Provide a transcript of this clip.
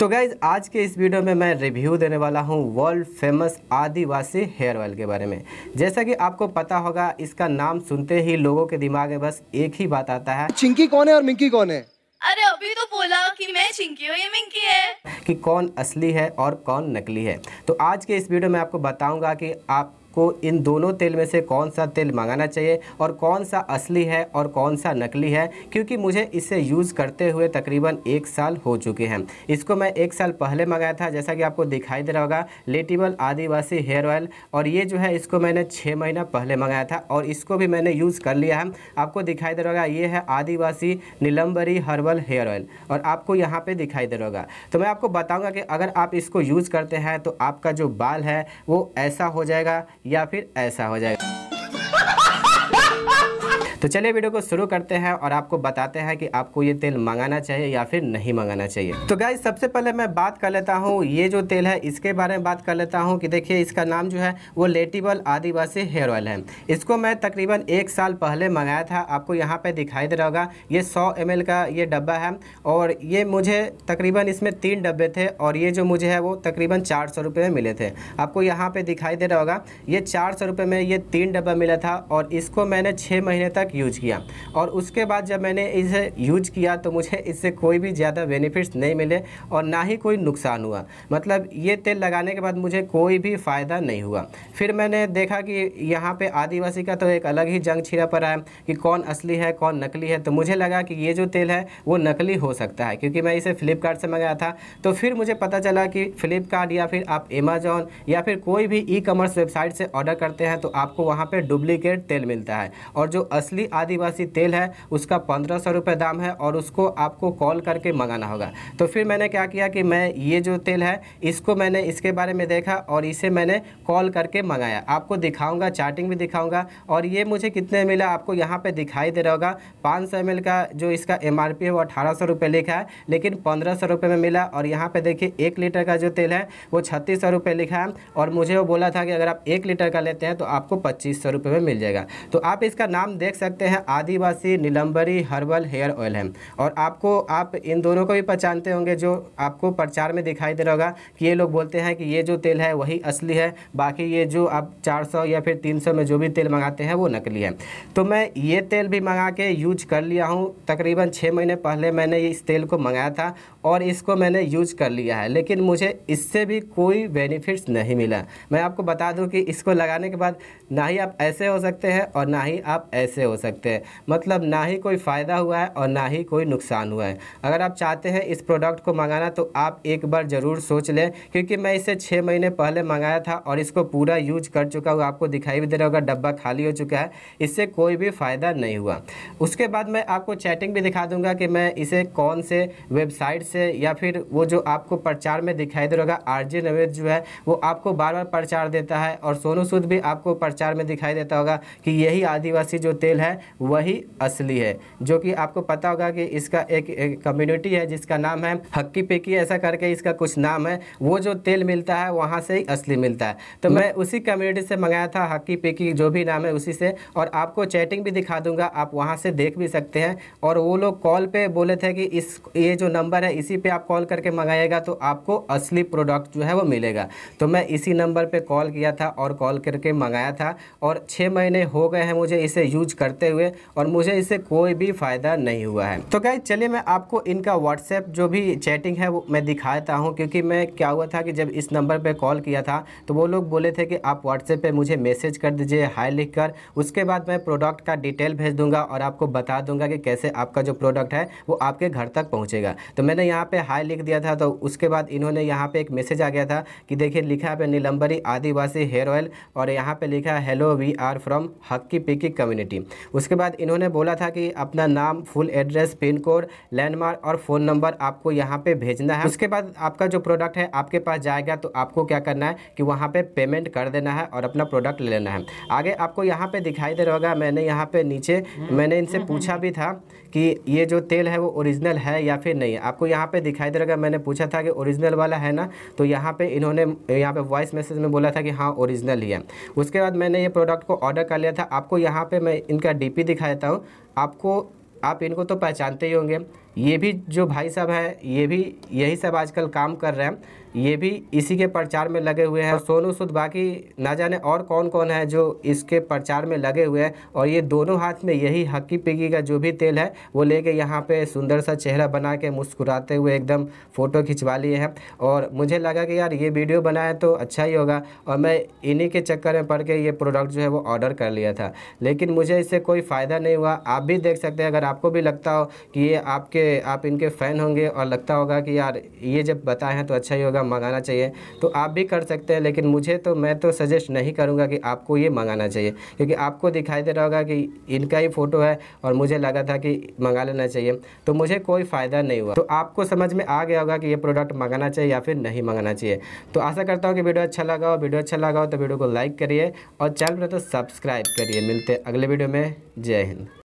तो गाइज आज के इस वीडियो में मैं रिव्यू देने वाला हूँ world famous Adivasi hair oil के बारे में जैसा कि आपको पता होगा इसका नाम सुनते ही लोगों के दिमाग में बस एक ही बात आता है चिंकी कौन है और मिंकी कौन है अरे अभी तो बोला कि मैं चिंकी हूँ ये मिंकी है कि कौन असली है और कौन नकली है तो आज के इस वीडियो में आपको बताऊंगा कि आप आपको इन दोनों तेल में से कौन सा तेल मंगाना चाहिए और कौन सा असली है और कौन सा नकली है क्योंकि मुझे इसे यूज़ करते हुए तकरीबन एक साल हो चुके हैं इसको मैं एक साल पहले मंगाया था जैसा कि आपको दिखाई दे रहा होगा लेटिबल आदिवासी हेयर ऑयल और ये जो है इसको मैंने छः महीना पहले मंगाया था और इसको भी मैंने यूज़ कर लिया है आपको दिखाई दे रहा होगा ये है Adivasi Neelambari herbal hair oil और आपको यहाँ पर दिखाई दे रहा होगा तो मैं आपको बताऊँगा कि अगर आप इसको यूज़ करते हैं तो आपका जो बाल है वो ऐसा हो जाएगा या फिर ऐसा हो जाएगा तो चलिए वीडियो को शुरू करते हैं और आपको बताते हैं कि आपको ये तेल मंगाना चाहिए या फिर नहीं मंगाना चाहिए तो गाय सबसे पहले मैं बात कर लेता हूँ ये जो तेल है इसके बारे में बात कर लेता हूँ कि देखिए इसका नाम जो है वो लेटिबल आदिवासी हेयर ऑयल है इसको मैं तकरीबन एक साल पहले मंगाया था आपको यहाँ पर दिखाई दे रहा होगा ये सौ एम का ये डब्बा है और ये मुझे तकरीबन इसमें तीन डब्बे थे और ये जो मुझे है वो तकरीबन चार सौ में मिले थे आपको यहाँ पर दिखाई दे रहा होगा ये चार सौ में ये तीन डब्बा मिला था और इसको मैंने छः महीने तक यूज़ किया और उसके बाद जब मैंने इसे यूज किया तो मुझे इससे कोई भी ज़्यादा बेनिफिट्स नहीं मिले और ना ही कोई नुकसान हुआ मतलब ये तेल लगाने के बाद मुझे कोई भी फ़ायदा नहीं हुआ फिर मैंने देखा कि यहाँ पर आदिवासी का तो एक अलग ही जंग छिड़ा पड़ा है कि कौन असली है कौन नकली है तो मुझे लगा कि ये जो तेल है वो नकली हो सकता है क्योंकि मैं इसे फ़्लिपकार्ट से मंगाया था तो फिर मुझे पता चला कि फ़्लिपकार्ट या फिर आप अमेजोन या फिर कोई भी ई कॉमर्स वेबसाइट से ऑर्डर करते हैं तो आपको वहाँ पर डुप्लीकेट तेल मिलता है और जो असली असली आदिवासी तेल है उसका पंद्रह सौ रुपये दाम है और उसको आपको कॉल करके मंगाना होगा तो फिर मैंने क्या किया कि मैं ये जो तेल है इसको मैंने इसके बारे में देखा और इसे मैंने कॉल करके मंगाया आपको दिखाऊंगा चार्टिंग भी दिखाऊंगा और ये मुझे कितने मिला आपको यहाँ पर दिखाई दे रहा होगा पाँच सौ का जो इसका एम है वो अठारह सौ लिखा है लेकिन पंद्रह सौ में मिला और यहाँ पे देखिए एक लीटर का जो तेल है वो छत्तीस सौ लिखा है और मुझे वो बोला था कि अगर आप एक लीटर का लेते हैं तो आपको पच्चीस सौ में मिल जाएगा तो आप इसका नाम देख सकते सकते हैं Adivasi Neelambari herbal hair oil है और आपको आप इन दोनों को भी पहचानते होंगे जो आपको प्रचार में दिखाई दे रहा होगा कि ये लोग बोलते हैं कि ये जो तेल है वही असली है बाकी ये जो आप 400 या फिर 300 में जो भी तेल मंगाते हैं वो नकली है तो मैं ये तेल भी मंगा के यूज कर लिया हूँ तकरीबन छः महीने पहले मैंने इस तेल को मंगाया था और इसको मैंने यूज कर लिया है लेकिन मुझे इससे भी कोई बेनिफिट्स नहीं मिला मैं आपको बता दूँ कि इसको लगाने के बाद ना ही आप ऐसे हो सकते हैं और ना ही आप ऐसे हो सकते हैं मतलब ना ही कोई फ़ायदा हुआ है और ना ही कोई नुकसान हुआ है अगर आप चाहते हैं इस प्रोडक्ट को मंगाना तो आप एक बार ज़रूर सोच लें क्योंकि मैं इसे छः महीने पहले मंगाया था और इसको पूरा यूज कर चुका हूँ आपको दिखाई भी दे रहा होगा डब्बा खाली हो चुका है इससे कोई भी फ़ायदा नहीं हुआ उसके बाद मैं आपको चैटिंग भी दिखा दूंगा कि मैं इसे कौन से वेबसाइट से या फिर वो जो आपको प्रचार में दिखाई दे रहा होगा आर जे नवेद जो है वो आपको बार बार प्रचार देता है और सोनू सूद भी आपको प्रचार में दिखाई देता होगा कि यही आदिवासी जो तेल है है वही असली है जो कि आपको पता होगा कि इसका एक, एक कम्युनिटी है जिसका नाम है हक्की पिक्की ऐसा करके इसका कुछ नाम है वो जो तेल मिलता है वहाँ से ही असली मिलता है तो मैं उसी कम्युनिटी से मंगाया था हक्की पिक्की जो भी नाम है उसी से और आपको चैटिंग भी दिखा दूंगा आप वहाँ से देख भी सकते हैं और वो लोग कॉल पर बोले थे कि इस ये जो नंबर है इसी पर आप कॉल करके मंगाइएगा तो आपको असली प्रोडक्ट जो है वो मिलेगा तो मैं इसी नंबर पर कॉल किया था और कॉल करके मंगाया था और छः महीने हो गए हैं मुझे इसे यूज करते करते हुए और मुझे इससे कोई भी फ़ायदा नहीं हुआ है तो गाइज चलिए मैं आपको इनका व्हाट्सएप जो भी चैटिंग है वो मैं दिखाता हूँ क्योंकि मैं क्या हुआ था कि जब इस नंबर पर कॉल किया था तो वो लोग बोले थे कि आप व्हाट्सएप पर मुझे मैसेज कर दीजिए हाई लिख कर उसके बाद मैं प्रोडक्ट का डिटेल भेज दूंगा और आपको बता दूंगा कि कैसे आपका जो प्रोडक्ट है वो आपके घर तक पहुँचेगा तो मैंने यहाँ पर हाई लिख दिया था तो उसके बाद इन्होंने यहाँ पर एक मैसेज आ गया था कि देखिए लिखा है नीलम्बरी आदिवासी हेयर ऑयल और यहाँ पर लिखा है hello we are from Hakki Pikki community उसके बाद इन्होंने बोला था कि अपना नाम full address pin code landmark और फ़ोन नंबर आपको यहाँ पे भेजना है उसके बाद आपका जो प्रोडक्ट है आपके पास जाएगा तो आपको क्या करना है कि वहाँ पे पेमेंट कर देना है और अपना प्रोडक्ट ले लेना है आगे आपको यहाँ पे दिखाई दे रहा होगा मैंने यहाँ पे नीचे मैंने इनसे पूछा भी था कि ये जो तेल है वो ओरिजिनल है या फिर नहीं है आपको यहाँ पे दिखाई दे रहा है मैंने पूछा था कि ओरिजिनल वाला है ना तो यहाँ पे इन्होंने यहाँ पे वॉइस मैसेज में बोला था कि हाँ ओरिजिनल ही है उसके बाद मैंने ये प्रोडक्ट को ऑर्डर कर लिया था आपको यहाँ पे मैं इनका डीपी दिखा देता हूँ आपको आप इनको तो पहचानते ही होंगे ये भी जो भाई साहब हैं ये भी यही सब आजकल काम कर रहे हैं ये भी इसी के प्रचार में लगे हुए हैं सोनू सूद बाकी ना जाने और कौन कौन है जो इसके प्रचार में लगे हुए हैं और ये दोनों हाथ में यही हक्की पिकी का जो भी तेल है वो लेके यहाँ पे सुंदर सा चेहरा बना के मुस्कुराते हुए एकदम फ़ोटो खिंचवा लिए हैं और मुझे लगा कि यार ये वीडियो बनाए तो अच्छा ही होगा और मैं इन्हीं के चक्कर में पढ़ के ये प्रोडक्ट जो है वो ऑर्डर कर लिया था लेकिन मुझे इससे कोई फ़ायदा नहीं हुआ आप भी देख सकते हैं अगर आपको भी लगता हो कि ये आपके आप इनके फ़ैन होंगे और लगता होगा कि यार ये जब बताएं तो अच्छा ही होगा होगा मंगाना चाहिए तो आप भी कर सकते हैं लेकिन मुझे तो मैं तो सजेस्ट नहीं करूँगा कि आपको ये मंगाना चाहिए क्योंकि आपको दिखाई दे रहा होगा कि इनका ही फ़ोटो है और मुझे लगा था कि मंगा लेना चाहिए तो मुझे कोई फ़ायदा नहीं हुआ तो आपको समझ में आ गया होगा कि ये प्रोडक्ट मंगाना चाहिए या फिर नहीं मंगाना चाहिए तो आशा करता हूँ कि वीडियो अच्छा लगा हो वीडियो अच्छा लगा हो तो वीडियो को लाइक करिए और चैनल पर तो सब्सक्राइब करिए मिलते हैं अगले वीडियो में जय हिंद